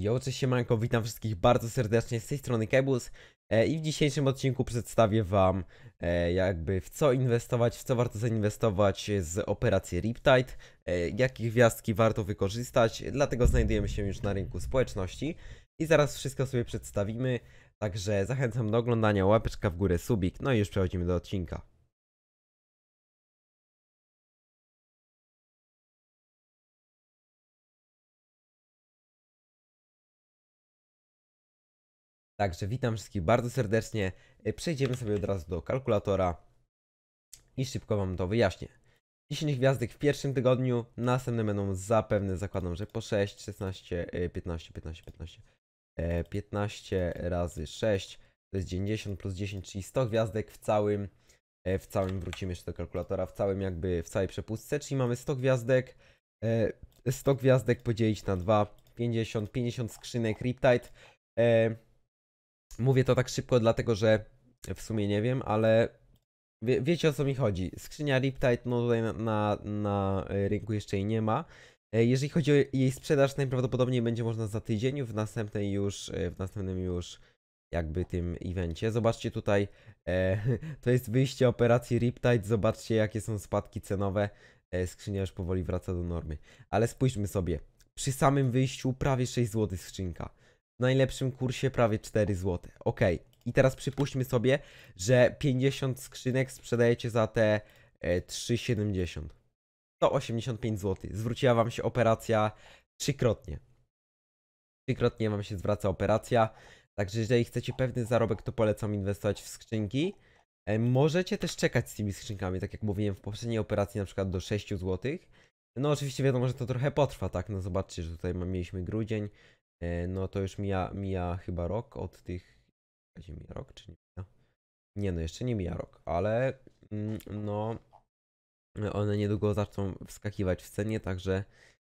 Yo, cześć siemanko, witam wszystkich bardzo serdecznie z tej strony Kebus e, i w dzisiejszym odcinku przedstawię wam e, jakby w co inwestować, w co warto zainwestować z operacji Riptide, e, jakie gwiazdki warto wykorzystać, dlatego znajdujemy się już na rynku społeczności i zaraz wszystko sobie przedstawimy, także zachęcam do oglądania, łapeczka w górę, subik, no i już przechodzimy do odcinka. Także witam wszystkich bardzo serdecznie. Y, przejdziemy sobie od razu do kalkulatora i szybko Wam to wyjaśnię. 10 gwiazdek w pierwszym tygodniu, następne będą zapewne, zakładam, że po 6, 16, 15, 15, 15, 15 razy 6 to jest 90 plus 10, czyli 100 gwiazdek w całym, y, w całym, wrócimy jeszcze do kalkulatora, w całym jakby, w całej przepustce, czyli mamy 100 gwiazdek, 100 y, gwiazdek podzielić na 2, 50, 50 skrzynek Riptide, Mówię to tak szybko, dlatego że w sumie nie wiem, ale wie, wiecie o co mi chodzi. Skrzynia Riptide, no tutaj na, na, na e, rynku jeszcze jej nie ma. E, jeżeli chodzi o jej sprzedaż, najprawdopodobniej będzie można za tydzień w następnej już, e, w następnym już jakby tym evencie. Zobaczcie tutaj, e, to jest wyjście operacji Riptide, zobaczcie jakie są spadki cenowe. E, skrzynia już powoli wraca do normy. Ale spójrzmy sobie, przy samym wyjściu prawie 6 zł skrzynka w najlepszym kursie prawie 4 zł. Ok, i teraz przypuśćmy sobie, że 50 skrzynek sprzedajecie za te 3,70. 185 zł. Zwróciła wam się operacja trzykrotnie. Trzykrotnie wam się zwraca operacja. Także jeżeli chcecie pewny zarobek, to polecam inwestować w skrzynki. E, możecie też czekać z tymi skrzynkami, tak jak mówiłem w poprzedniej operacji, na przykład do 6 zł. No oczywiście wiadomo, że to trochę potrwa, tak? No zobaczcie, że tutaj mieliśmy grudzień, E, no to już mija, mija chyba rok od tych. Gdzie mija rok, czy nie mija? Nie, no jeszcze nie mija rok, ale mm, no. One niedługo zaczną wskakiwać w cenie, także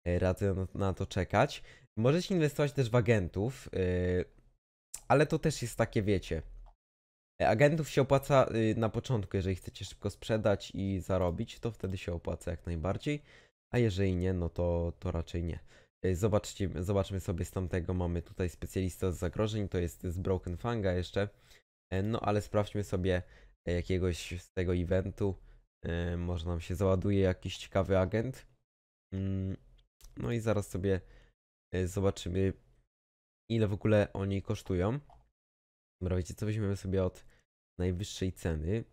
e, radzę na to czekać. Możecie inwestować też w agentów, y, ale to też jest takie, wiecie. E, agentów się opłaca y, na początku, jeżeli chcecie szybko sprzedać i zarobić, to wtedy się opłaca jak najbardziej, a jeżeli nie, no to, to raczej nie. Zobaczcie, zobaczmy sobie z tamtego. Mamy tutaj specjalista z zagrożeń, to jest z Broken Fanga jeszcze. E, no ale sprawdźmy sobie e, jakiegoś z tego eventu. E, może nam się załaduje jakiś ciekawy agent. Mm, no i zaraz sobie zobaczymy, ile w ogóle oni kosztują. Dobra, wiecie co, weźmiemy sobie od najwyższej ceny,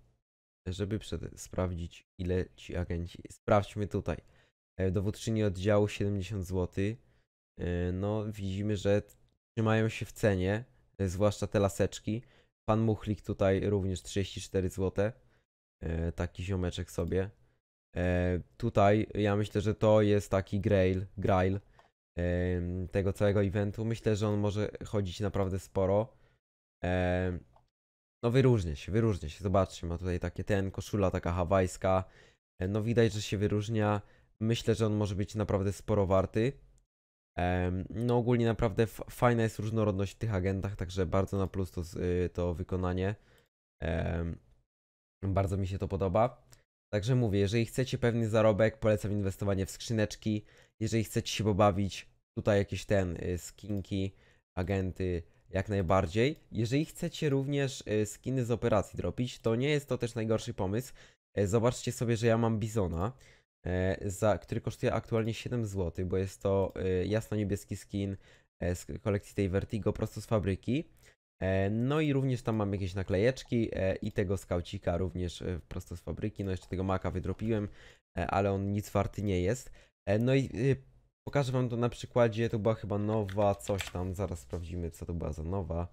żeby sprawdzić, ile ci agenci... Sprawdźmy tutaj. E, dowódczyni oddziału 70 zł. E, no, widzimy, że trzymają się w cenie, e, zwłaszcza te laseczki. Pan Muchlik tutaj również 34 zł. Taki ziomeczek sobie. Tutaj ja myślę, że to jest taki grail, grail tego całego eventu. Myślę, że on może chodzić naprawdę sporo. No wyróżnia się, wyróżnia się. Zobaczcie, ma tutaj takie ten, koszula taka hawajska. No widać, że się wyróżnia. Myślę, że on może być naprawdę sporo warty. No ogólnie naprawdę fajna jest różnorodność w tych agentach, także bardzo na plus to, y, to wykonanie. Bardzo mi się to podoba. Także mówię, jeżeli chcecie pewny zarobek, polecam inwestowanie w skrzyneczki. Jeżeli chcecie się pobawić, tutaj jakieś ten y, skinki, agenty, jak najbardziej. Jeżeli chcecie również y, skiny z operacji dropić, to nie jest to też najgorszy pomysł. E, zobaczcie sobie, że ja mam Bizona. E, za, który kosztuje aktualnie 7 zł, bo jest to e, jasno-niebieski skin e, z kolekcji tej Vertigo prosto z fabryki. No i również tam mam jakieś naklejeczki i tego skaucika również prosto z fabryki. No jeszcze tego maka wydropiłem, ale on nic warty nie jest. No i pokażę wam to na przykładzie, to była chyba nowa coś tam, zaraz sprawdzimy co to była za nowa.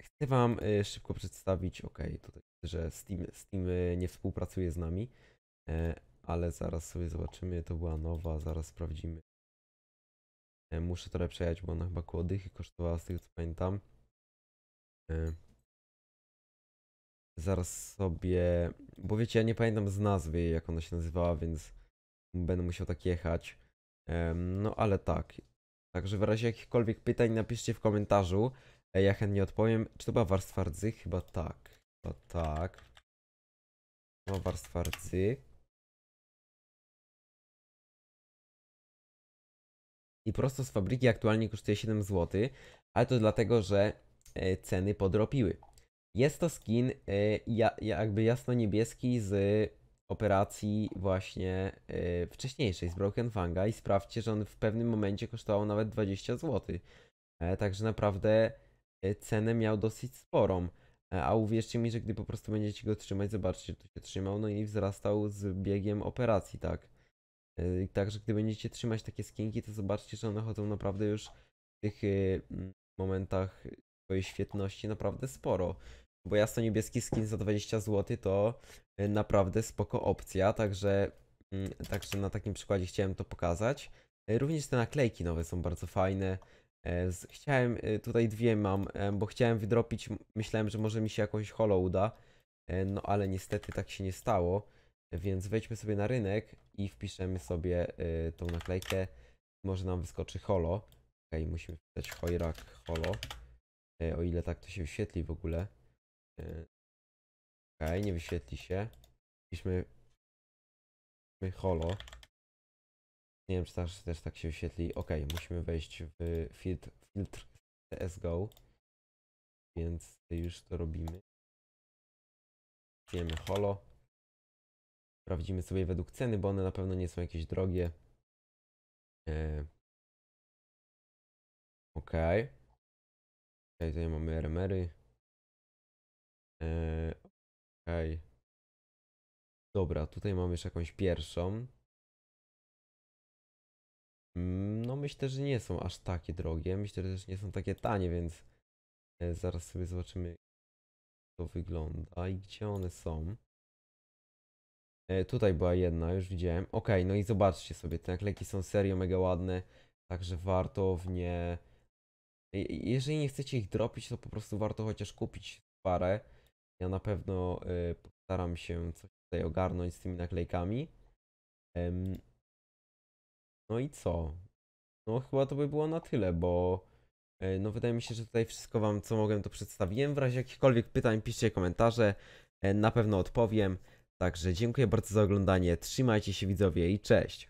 Chcę wam szybko przedstawić, ok, tutaj że Steam, Steam nie współpracuje z nami. E, ale zaraz sobie zobaczymy, to była nowa, zaraz sprawdzimy. E, muszę trochę przejechać, bo ona chyba kłodych i kosztowała, z tego co pamiętam. E, zaraz sobie, bo wiecie, ja nie pamiętam z nazwy, jak ona się nazywała, więc będę musiał tak jechać. No ale tak. Także w razie jakichkolwiek pytań napiszcie w komentarzu. Ja chętnie odpowiem. Czy to była warstwa rdzy? Chyba tak. Chyba tak. Była warstwa rdzy. i prosto z fabryki aktualnie kosztuje 7 zł, ale to dlatego, że e, ceny podropiły. Jest to skin e, ja, jakby jasno-niebieski z operacji właśnie e, wcześniejszej, z Broken Fanga i sprawdźcie, że on w pewnym momencie kosztował nawet 20 zł. Także naprawdę cenę miał dosyć sporą. A uwierzcie mi, że gdy po prostu będziecie go trzymać, zobaczcie, to się trzymał, no i wzrastał z biegiem operacji, tak. Yy, także gdy będziecie trzymać takie skinki, to zobaczcie, że one chodzą naprawdę już w tych yy, momentach swojej świetności naprawdę sporo. Bo jasno-niebieski skin za 20 zł to yy, naprawdę spoko opcja, także, mm, także na takim przykładzie chciałem to pokazać. Również te naklejki nowe są bardzo fajne. Chciałem, tutaj dwie mam, bo chciałem wydropić, myślałem, że może mi się jakoś holo uda, no ale niestety tak się nie stało. Więc wejdźmy sobie na rynek i wpiszemy sobie y, tą naklejkę. Może nam wyskoczy holo. Okej, okay, musimy wpisać hojrak holo. E, o ile tak to się wyświetli w ogóle. OK, e, Okej, okay, nie wyświetli się. Wpiszmy my holo. Nie wiem, czy też, też tak się wyświetli. Ok, musimy wejść w filtr, filtr CSGO. Więc już to robimy. Wpiszemy holo. Sprawdzimy sobie według ceny, bo one na pewno nie są jakieś drogie. E, ok. Tutaj, tutaj mamy RMR-y. E, ok. Dobra, tutaj mamy już jakąś pierwszą. Mm, no myślę, że nie są aż takie drogie. Myślę, że też nie są takie tanie, więc e, zaraz sobie zobaczymy, jak to wygląda i gdzie one są. E, tutaj była jedna, już widziałem. Ok, no i zobaczcie sobie, te naklejki są serio mega ładne, także warto w nie... E, e, jeżeli nie chcecie ich dropić, to po prostu warto chociaż kupić parę. Ja na pewno postaram się coś tutaj ogarnąć z tymi naklejkami. No i co? No chyba to by było na tyle, bo no wydaje mi się, że tutaj wszystko wam co mogłem to przedstawiłem. W razie jakichkolwiek pytań piszcie komentarze, na pewno odpowiem. Także dziękuję bardzo za oglądanie, trzymajcie się widzowie i cześć!